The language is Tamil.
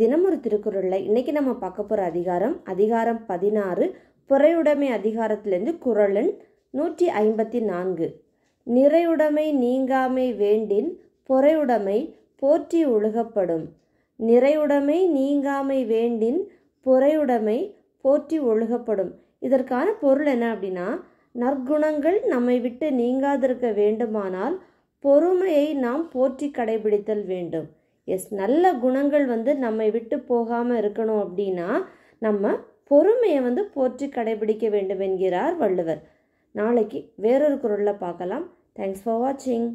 தினமொரு திருக்குறளில் இன்றைக்கி நம்ம பார்க்க போகிற அதிகாரம் அதிகாரம் பதினாறு பொறையுடைமை அதிகாரத்திலேருந்து குரலன் நூற்றி ஐம்பத்தி நான்கு நிறையுடைமை நீங்காமை வேண்டின் பொறையுடைமை போற்றி ஒழுகப்படும் நிறையுடைமை நீங்காமை வேண்டின் பொறையுடைமை போற்றி ஒழுகப்படும் இதற்கான பொருள் என்ன அப்படின்னா நற்குணங்கள் நம்மை விட்டு நீங்காதிருக்க வேண்டுமானால் பொறுமையை நாம் போற்றி கடைபிடித்தல் வேண்டும் எஸ் நல்ல குணங்கள் வந்து நம்மை விட்டு போகாமல் இருக்கணும் அப்படின்னா நம்ம பொறுமையை வந்து போற்றி கடைபிடிக்க வேண்டும் என்கிறார் வள்ளுவர் நாளைக்கு வேறொரு குரலில் பார்க்கலாம் தேங்க்ஸ் ஃபார் வாட்சிங்